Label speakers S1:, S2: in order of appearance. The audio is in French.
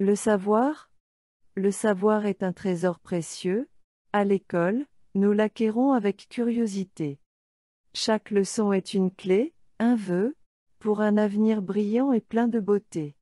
S1: Le savoir Le savoir est un trésor précieux. À l'école, nous l'acquérons avec curiosité. Chaque leçon est une clé, un vœu, pour un avenir brillant et plein de beauté.